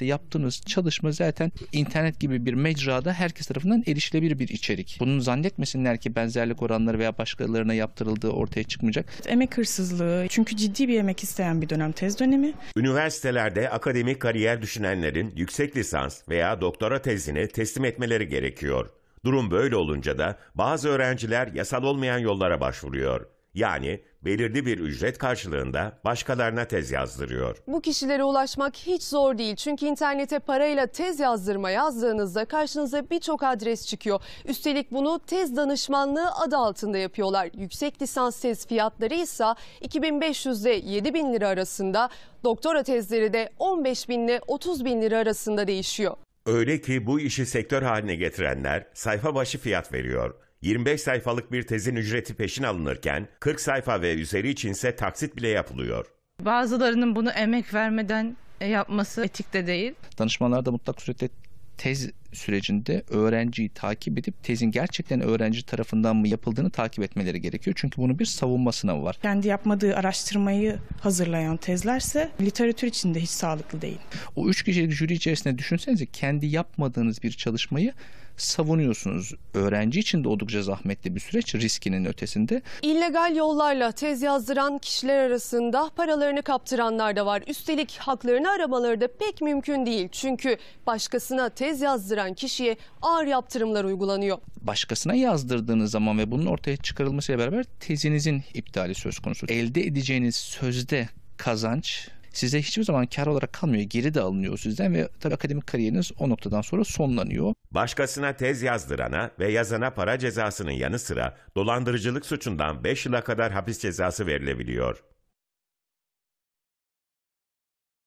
Yaptığınız çalışma zaten internet gibi bir mecrada herkes tarafından erişilebilir bir içerik. Bunu zannetmesinler ki benzerlik oranları veya başkalarına yaptırıldığı ortaya çıkmayacak. Emek hırsızlığı çünkü ciddi bir emek isteyen bir dönem tez dönemi. Üniversitelerde akademik kariyer düşünenlerin yüksek lisans veya doktora tezini teslim etmeleri gerekiyor. Durum böyle olunca da bazı öğrenciler yasal olmayan yollara başvuruyor. Yani belirli bir ücret karşılığında başkalarına tez yazdırıyor. Bu kişilere ulaşmak hiç zor değil. Çünkü internete parayla tez yazdırma yazdığınızda karşınıza birçok adres çıkıyor. Üstelik bunu tez danışmanlığı adı altında yapıyorlar. Yüksek lisans tez fiyatları ise 2500 ile 7000 lira arasında, doktora tezleri de 15.000 ile 30.000 lira arasında değişiyor. Öyle ki bu işi sektör haline getirenler sayfa başı fiyat veriyor. 25 sayfalık bir tezin ücreti peşin alınırken 40 sayfa ve üzeri içinse taksit bile yapılıyor. Bazılarının bunu emek vermeden e, yapması etik de değil. Danışmalarda mutlak surette tez sürecinde öğrenciyi takip edip tezin gerçekten öğrenci tarafından mı yapıldığını takip etmeleri gerekiyor. Çünkü bunun bir savunma sınavı var. Kendi yapmadığı araştırmayı hazırlayan tezlerse literatür içinde hiç sağlıklı değil. O üç kişilik jüri içerisinde düşünsenize kendi yapmadığınız bir çalışmayı savunuyorsunuz. Öğrenci için de oldukça zahmetli bir süreç riskinin ötesinde. İllegal yollarla tez yazdıran kişiler arasında paralarını kaptıranlar da var. Üstelik haklarını aramaları da pek mümkün değil. Çünkü başkasına tez yazdıran gören kişiye ağır yaptırımlar uygulanıyor. Başkasına yazdırdığınız zaman ve bunun ortaya çıkarılmasıyla beraber tezinizin iptali söz konusu. Elde edeceğiniz sözde kazanç size hiçbir zaman kar olarak kalmıyor. Geri de alınıyor sizden ve tabii akademik kariyeriniz o noktadan sonra sonlanıyor. Başkasına tez yazdırana ve yazana para cezasının yanı sıra dolandırıcılık suçundan 5 yıla kadar hapis cezası verilebiliyor.